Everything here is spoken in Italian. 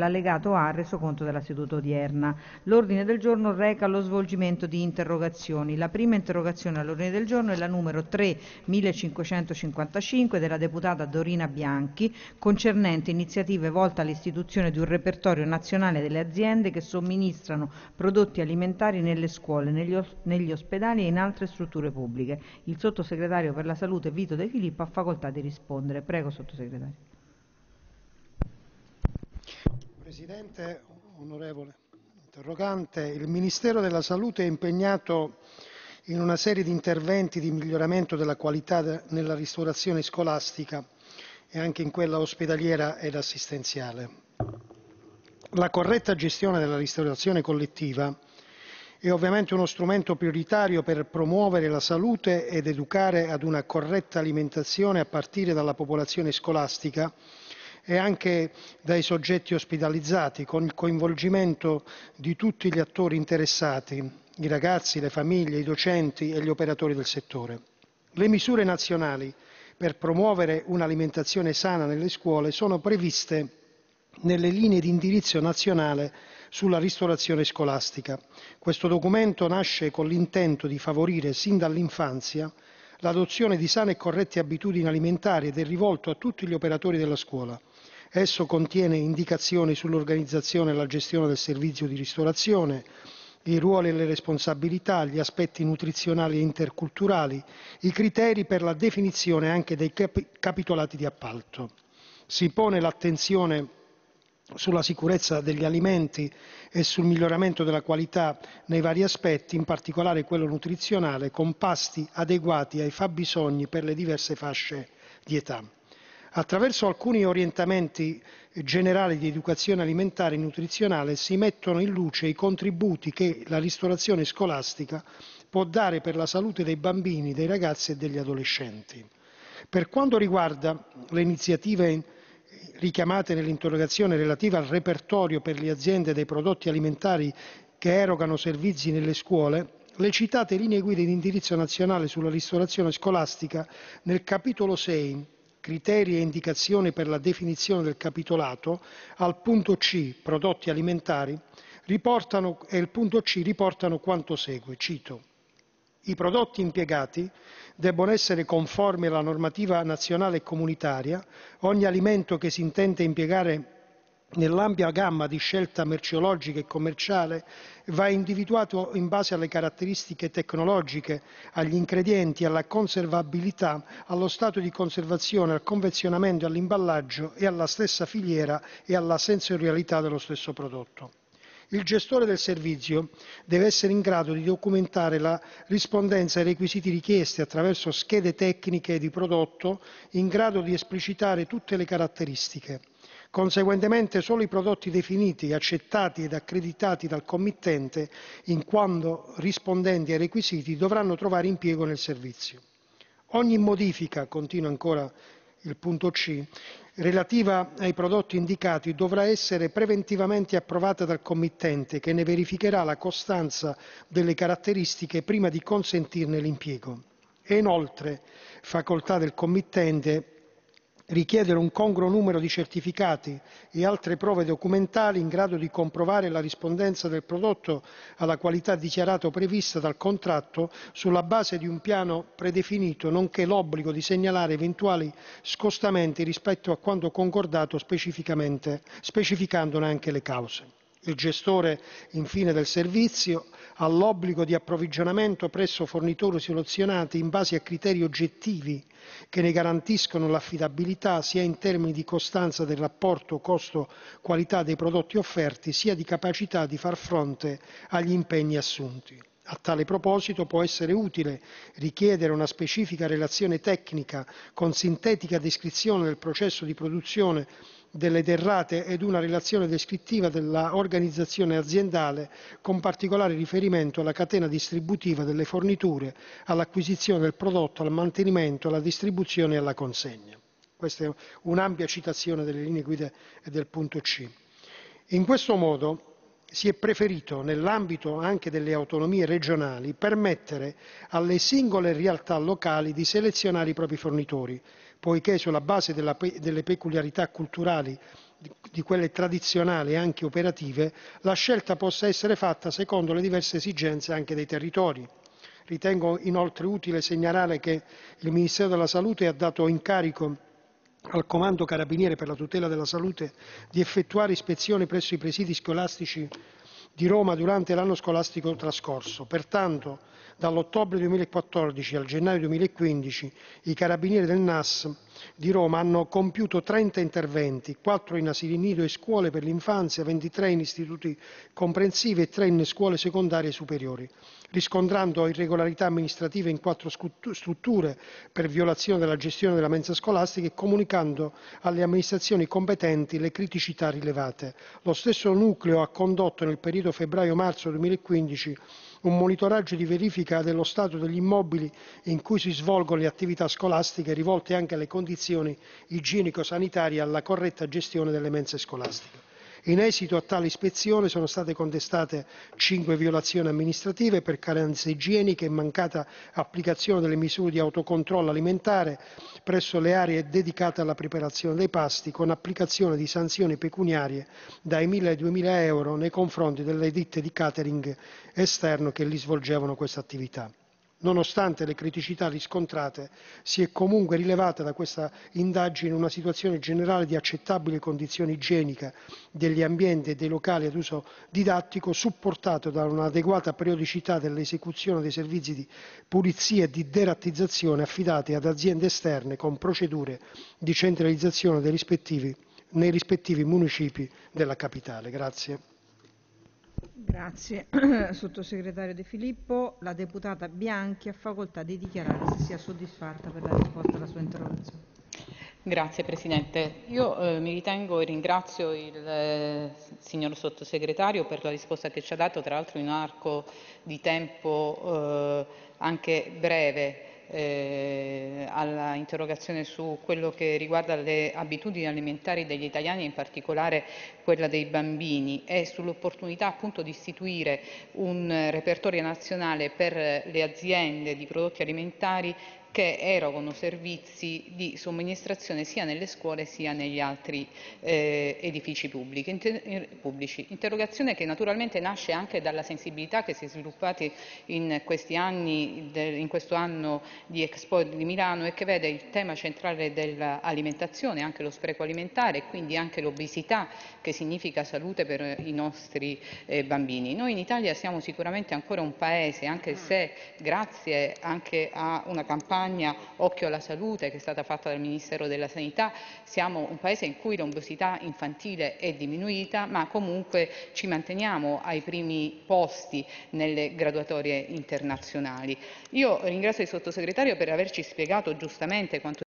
L'allegato A ha reso conto della seduta odierna. L'ordine del giorno reca lo svolgimento di interrogazioni. La prima interrogazione all'ordine del giorno è la numero 3.1555 della deputata Dorina Bianchi concernente iniziative volte all'istituzione di un repertorio nazionale delle aziende che somministrano prodotti alimentari nelle scuole, negli, os negli ospedali e in altre strutture pubbliche. Il sottosegretario per la salute Vito De Filippo ha facoltà di rispondere. Prego sottosegretario. Presidente, onorevole interrogante, il Ministero della Salute è impegnato in una serie di interventi di miglioramento della qualità nella ristorazione scolastica e anche in quella ospedaliera ed assistenziale. La corretta gestione della ristorazione collettiva è ovviamente uno strumento prioritario per promuovere la salute ed educare ad una corretta alimentazione a partire dalla popolazione scolastica e anche dai soggetti ospitalizzati, con il coinvolgimento di tutti gli attori interessati (i ragazzi, le famiglie, i docenti e gli operatori del settore). Le misure nazionali per promuovere un'alimentazione sana nelle scuole sono previste nelle linee di indirizzo nazionale sulla ristorazione scolastica. Questo documento nasce con l'intento di favorire sin dall'infanzia l'adozione di sane e corrette abitudini alimentari ed è rivolto a tutti gli operatori della scuola, Esso contiene indicazioni sull'organizzazione e la gestione del servizio di ristorazione, i ruoli e le responsabilità, gli aspetti nutrizionali e interculturali, i criteri per la definizione anche dei capitolati di appalto. Si pone l'attenzione sulla sicurezza degli alimenti e sul miglioramento della qualità nei vari aspetti, in particolare quello nutrizionale, con pasti adeguati ai fabbisogni per le diverse fasce di età. Attraverso alcuni orientamenti generali di educazione alimentare e nutrizionale si mettono in luce i contributi che la ristorazione scolastica può dare per la salute dei bambini, dei ragazzi e degli adolescenti. Per quanto riguarda le iniziative richiamate nell'interrogazione relativa al repertorio per le aziende dei prodotti alimentari che erogano servizi nelle scuole, le citate linee guida di indirizzo nazionale sulla ristorazione scolastica nel capitolo 6 criteri e indicazioni per la definizione del capitolato, al punto C (prodotti alimentari) riportano quanto segue: cito, «I prodotti impiegati debbono essere conformi alla normativa nazionale e comunitaria. Ogni alimento che si intende impiegare nell'ampia gamma di scelta merceologica e commerciale, va individuato in base alle caratteristiche tecnologiche, agli ingredienti, alla conservabilità, allo stato di conservazione, al convenzionamento, all'imballaggio e alla stessa filiera e alla sensorialità dello stesso prodotto. Il gestore del servizio deve essere in grado di documentare la rispondenza ai requisiti richiesti attraverso schede tecniche di prodotto in grado di esplicitare tutte le caratteristiche Conseguentemente, solo i prodotti definiti, accettati ed accreditati dal committente in quanto rispondenti ai requisiti dovranno trovare impiego nel servizio. Ogni modifica, continua ancora il punto C, relativa ai prodotti indicati dovrà essere preventivamente approvata dal committente che ne verificherà la costanza delle caratteristiche prima di consentirne l'impiego. E inoltre facoltà del committente richiedere un congruo numero di certificati e altre prove documentali in grado di comprovare la rispondenza del prodotto alla qualità dichiarata o prevista dal contratto sulla base di un piano predefinito, nonché l'obbligo di segnalare eventuali scostamenti rispetto a quanto concordato specificandone anche le cause. Il gestore, infine, del servizio ha l'obbligo di approvvigionamento presso fornitori selezionati in base a criteri oggettivi che ne garantiscono l'affidabilità sia in termini di costanza del rapporto costo-qualità dei prodotti offerti, sia di capacità di far fronte agli impegni assunti. A tale proposito può essere utile richiedere una specifica relazione tecnica con sintetica descrizione del processo di produzione delle derrate ed una relazione descrittiva dell'organizzazione aziendale con particolare riferimento alla catena distributiva delle forniture, all'acquisizione del prodotto, al mantenimento, alla distribuzione e alla consegna. Questa è un'ampia citazione delle linee guida e del punto C. In questo modo si è preferito, nell'ambito anche delle autonomie regionali, permettere alle singole realtà locali di selezionare i propri fornitori, poiché sulla base della, delle peculiarità culturali di quelle tradizionali e anche operative, la scelta possa essere fatta secondo le diverse esigenze anche dei territori. Ritengo inoltre utile segnalare che il Ministero della Salute ha dato incarico al Comando carabinieri per la tutela della salute di effettuare ispezioni presso i presidi scolastici di Roma durante l'anno scolastico trascorso. Pertanto, dall'ottobre 2014 al gennaio 2015, i carabinieri del NAS di Roma hanno compiuto 30 interventi, 4 in asili nido e scuole per l'infanzia, 23 in istituti comprensivi e 3 in scuole secondarie e superiori, riscontrando irregolarità amministrative in 4 strutture per violazione della gestione della mensa scolastica e comunicando alle amministrazioni competenti le criticità rilevate. Lo stesso nucleo ha condotto nel periodo febbraio-marzo 2015 un monitoraggio di verifica dello stato degli immobili in cui si svolgono le attività scolastiche, rivolte anche alle condizioni igienico-sanitarie e alla corretta gestione delle mense scolastiche. In esito a tale ispezione sono state contestate 5 violazioni amministrative per carenze igieniche e mancata applicazione delle misure di autocontrollo alimentare presso le aree dedicate alla preparazione dei pasti, con applicazione di sanzioni pecuniarie dai 1.000 ai 2.000 euro nei confronti delle ditte di *catering* esterno che li svolgevano questa attività. Nonostante le criticità riscontrate, si è comunque rilevata da questa indagine una situazione generale di accettabile condizione igienica degli ambienti e dei locali ad uso didattico, supportato da un'adeguata periodicità dell'esecuzione dei servizi di pulizia e di derattizzazione affidati ad aziende esterne con procedure di centralizzazione rispettivi, nei rispettivi municipi della capitale. Grazie. Grazie sottosegretario De Filippo. La deputata Bianchi ha facoltà di dichiarare se sia soddisfatta per la risposta alla sua interrogazione. Grazie Presidente. Io eh, mi ritengo e ringrazio il eh, signor Sottosegretario per la risposta che ci ha dato, tra l'altro in un arco di tempo eh, anche breve. Eh, alla interrogazione su quello che riguarda le abitudini alimentari degli italiani, in particolare quella dei bambini, e sull'opportunità appunto di istituire un repertorio nazionale per le aziende di prodotti alimentari che erogano servizi di somministrazione sia nelle scuole sia negli altri eh, edifici eh, pubblici. Interrogazione che naturalmente nasce anche dalla sensibilità che si è sviluppata in, anni, in questo anno di Expo di Milano e che vede il tema centrale dell'alimentazione, anche lo spreco alimentare e quindi anche l'obesità che significa salute per i nostri eh, bambini. Noi in Italia siamo sicuramente ancora un paese, anche se grazie anche a una campagna campagna Occhio alla salute che è stata fatta dal Ministero della Sanità, siamo un paese in cui l'ombosità infantile è diminuita, ma comunque ci manteniamo ai primi posti nelle graduatorie internazionali. Io ringrazio il sottosegretario per averci spiegato giustamente quanto